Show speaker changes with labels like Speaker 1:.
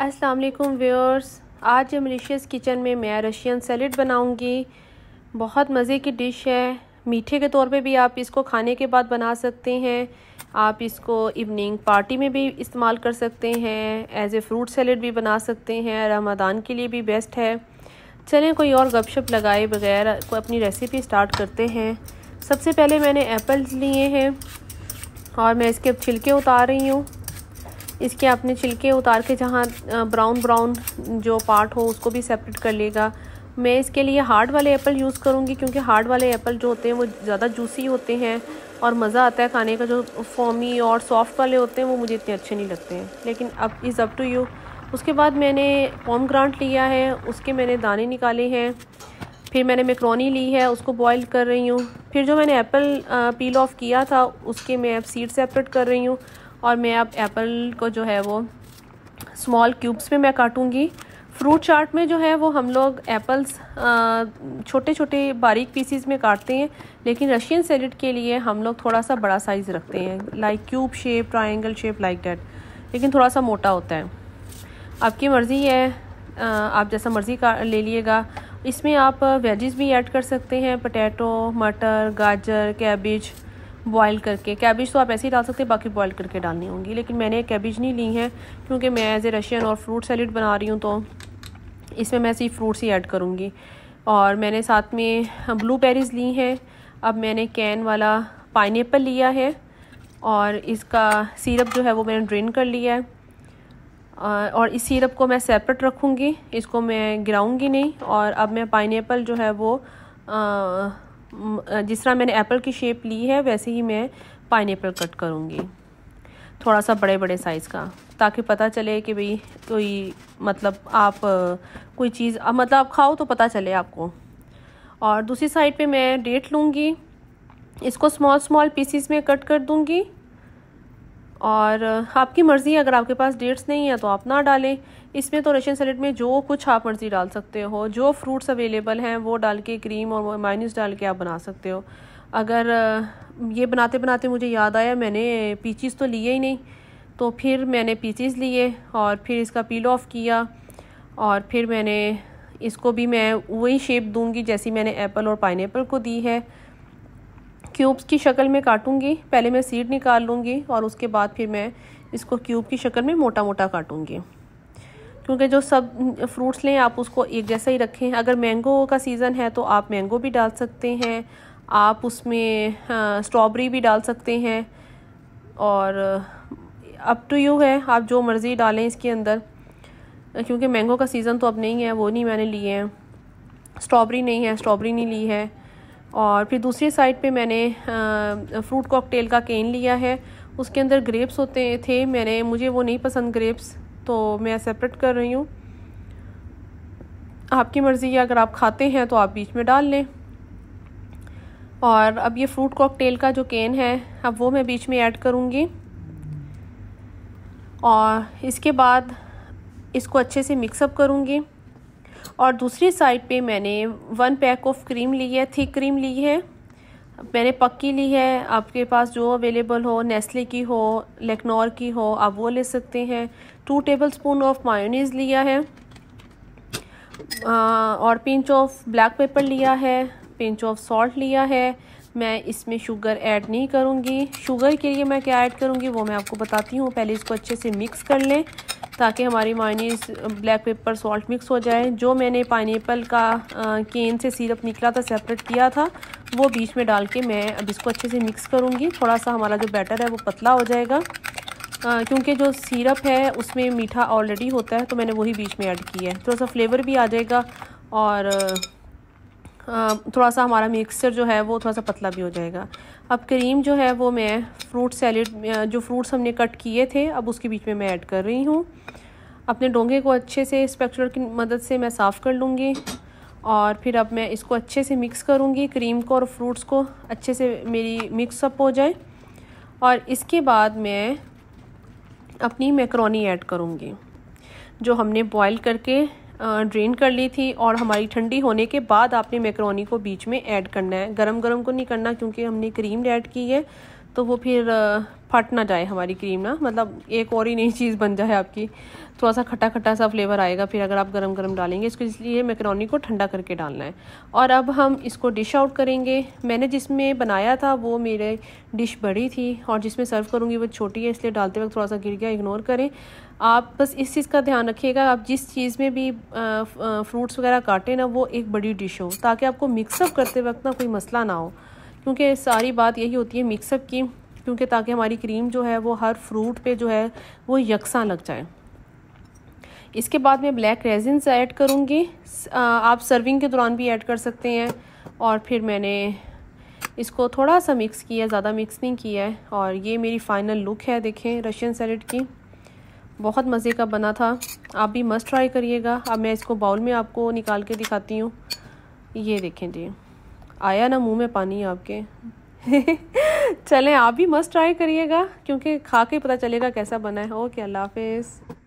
Speaker 1: अस्सलाम वालेकुम व्यूअर्स आज मलिशियस किचन में मैं रशियन सैलड बनाऊंगी बहुत मज़े की डिश है मीठे के तौर पे भी आप इसको खाने के बाद बना सकते हैं आप इसको इवनिंग पार्टी में भी इस्तेमाल कर सकते हैं एज ए फ्रूट सैलड भी बना सकते हैं रमदान के लिए भी बेस्ट है चलें कोई और गपशप लगाए बगैर अपनी रेसिपी स्टार्ट करते हैं सबसे पहले मैंने एप्पल्स लिए हैं और मैं इसके छिलके उतार रही हूँ इसके आपने छिलके उतार के जहाँ ब्राउन ब्राउन जो पार्ट हो उसको भी सेपरेट कर लेगा मैं इसके लिए हार्ड वाले एप्पल यूज़ करूँगी क्योंकि हार्ड वाले एप्पल जो होते हैं वो ज़्यादा जूसी होते हैं और मज़ा आता है खाने का जो फॉमी और सॉफ्ट वाले होते हैं वो मुझे इतने अच्छे नहीं लगते हैं लेकिन अब इज़ अप टू यू उसके बाद मैंने पॉम ग्रांट लिया है उसके मैंने दाने निकाले हैं फिर मैंने मेकरोनी ली है उसको बॉईल कर रही हूँ फिर जो मैंने एप्पल पील ऑफ किया था उसके मैं अब सीड सेपरेट कर रही हूँ और मैं अब एप्पल को जो है वो स्मॉल क्यूब्स में मैं काटूँगी फ्रूट चाट में जो है वो हम लोग एप्पल्स छोटे छोटे बारीक पीसीज में काटते हैं लेकिन रशियन सैलड के लिए हम लोग थोड़ा सा बड़ा साइज़ रखते हैं like cube shape triangle shape like that लेकिन थोड़ा सा मोटा होता है आपकी मर्ज़ी है आप जैसा मर्ज़ी का ले लीजिएगा इसमें आप वेजेस भी ऐड कर सकते हैं पटैटो मटर गाजर कैबिज बॉयल करके कैबिज तो आप ऐसे ही डाल सकते हैं बाकी बॉयल करके डालनी होंगी लेकिन मैंने कैबिज नहीं ली है क्योंकि मैं एज़ ए रशियन और फ्रूट सैलड बना रही हूँ तो इसमें मैं सिर्फ फ्रूट्स ही ऐड करूँगी और मैंने साथ में ब्लू हाँ, बेरीज़ ली हैं अब मैंने कैन वाला पाइन लिया है और इसका सिरप जो है वो मैंने ड्रेन कर लिया है और इस सिरप को मैं सेपरेट रखूँगी इसको मैं गिराऊँगी नहीं और अब मैं पाइन जो है वो आ, जिस तरह मैंने एप्पल की शेप ली है वैसे ही मैं पाइन कट करूँगी थोड़ा सा बड़े बड़े साइज़ का ताकि पता चले कि भाई कोई मतलब आप कोई चीज़ मतलब आप खाओ तो पता चले आपको और दूसरी साइड पे मैं डेट लूँगी इसको स्मॉल स्मॉल पीसीस में कट कर दूँगी और आपकी मर्ज़ी है अगर आपके पास डेट्स नहीं है तो आप ना डालें इसमें तो रशियन सेलेट में जो कुछ आप मर्ज़ी डाल सकते हो जो फ्रूट्स अवेलेबल हैं वो डाल के क्रीम और माइनस डाल के आप बना सकते हो अगर ये बनाते बनाते मुझे याद आया मैंने पीचीज़ तो लिए ही नहीं तो फिर मैंने पीचीज़ लिए और फिर इसका पील ऑफ किया और फिर मैंने इसको भी मैं वही शेप दूंगी जैसी मैंने एप्पल और पाइनएप्पल को दी है क्यूब्स की शक्ल में काटूंगी पहले मैं सीड निकाल लूँगी और उसके बाद फिर मैं इसको क्यूब की शक्ल में मोटा मोटा काटूँगी क्योंकि जो सब फ्रूट्स लें आप उसको एक जैसा ही रखें अगर मैंगो का सीज़न है तो आप मैंगो भी डाल सकते हैं आप उसमें स्ट्रॉबेरी भी डाल सकते हैं और अप टू यू है आप जो मर्ज़ी डालें इसके अंदर क्योंकि मैंगो का सीज़न तो अब नहीं है वो नहीं मैंने लिए हैं स्ट्रॉबेरी नहीं है स्ट्रॉबेरी नहीं ली है और फिर दूसरी साइड पे मैंने आ, फ्रूट कॉकटेल का केन लिया है उसके अंदर ग्रेप्स होते थे मैंने मुझे वो नहीं पसंद ग्रेप्स तो मैं सेपरेट कर रही हूँ आपकी मर्ज़ी है अगर आप खाते हैं तो आप बीच में डाल लें और अब ये फ्रूट कॉकटेल का जो केन है अब वो मैं बीच में ऐड करूँगी और इसके बाद इसको अच्छे से मिक्सअप करूँगी और दूसरी साइड पे मैंने वन पैक ऑफ क्रीम ली है थिक क्रीम ली है मैंने पक्की ली है आपके पास जो अवेलेबल हो नेस्ले की हो लेकनोर की हो आप वो ले सकते हैं two tablespoon of mayonnaise लिया है आ, और पिंच ऑफ ब्लैक पेपर लिया है पिंच ऑफ सॉल्ट लिया है मैं इसमें शुगर ऐड नहीं करूँगी शुगर के लिए मैं क्या ऐड करूँगी वो मैं आपको बताती हूँ पहले इसको अच्छे से मिक्स कर लें ताकि हमारी mayonnaise black pepper salt mix हो जाए जो मैंने पाइनएप्पल का केन से सिरप निकला था सेपरेट किया था वो बीच में डाल के मैं अब इसको अच्छे से मिक्स करूँगी थोड़ा सा हमारा जो बैटर है वो पतला हो जाएगा क्योंकि जो सिरप है उसमें मीठा ऑलरेडी होता है तो मैंने वही बीच में ऐड किया है थोड़ा सा फ्लेवर भी आ जाएगा और थोड़ा सा हमारा मिक्सचर जो है वो थोड़ा सा पतला भी हो जाएगा अब क्रीम जो है वो मैं फ्रूट सैलड जो फ्रूट्स हमने कट किए थे अब उसके बीच में मैं ऐड कर रही हूँ अपने डोंगे को अच्छे से स्पेक्चुलर की मदद से मैं साफ़ कर लूँगी और फिर अब मैं इसको अच्छे से मिक्स करूँगी क्रीम को और फ्रूट्स को अच्छे से मेरी मिक्सअप हो जाए और इसके बाद मैं अपनी मैक्रोनी ऐड करूँगी जो हमने बॉईल करके ड्रेन कर ली थी और हमारी ठंडी होने के बाद आपने मैक्रोनी को बीच में ऐड करना है गरम गरम को नहीं करना क्योंकि हमने क्रीम ऐड की है तो वो फिर फट ना जाए हमारी क्रीम ना मतलब एक और ही नई चीज़ बन जाए आपकी थोड़ा सा खट्टा खट्टा सा फ्लेवर आएगा फिर अगर आप गरम गरम डालेंगे इसको इसलिए मैकरोनी को ठंडा करके डालना है और अब हम इसको डिश आउट करेंगे मैंने जिसमें बनाया था वो मेरे डिश बड़ी थी और जिसमें सर्व करूँगी वो छोटी है इसलिए डालते वक्त थोड़ा सा गिर गया इग्नोर करें आप बस इस चीज़ का ध्यान रखिएगा आप जिस चीज़ में भी फ्रूट्स वगैरह काटें ना वो एक बड़ी डिश हो ताकि आपको मिक्सअप करते वक्त ना कोई मसला ना हो क्योंकि सारी बात यही होती है मिक्सअप की क्योंकि ताकि हमारी क्रीम जो है वो हर फ्रूट पे जो है वो यकसा लग जाए इसके बाद मैं ब्लैक रेजिन्स ऐड करूँगी आप सर्विंग के दौरान भी ऐड कर सकते हैं और फिर मैंने इसको थोड़ा सा मिक्स किया ज़्यादा मिक्स नहीं किया है और ये मेरी फ़ाइनल लुक है देखें रशियन सैलड की बहुत मज़े का बना था आप भी मस्त ट्राई करिएगा अब मैं इसको बाउल में आपको निकाल के दिखाती हूँ ये देखें जी आया ना मुंह में पानी आपके चलें आप भी मस्त ट्राई करिएगा क्योंकि खा के पता चलेगा कैसा बना है ओके अल्लाह हाफिज़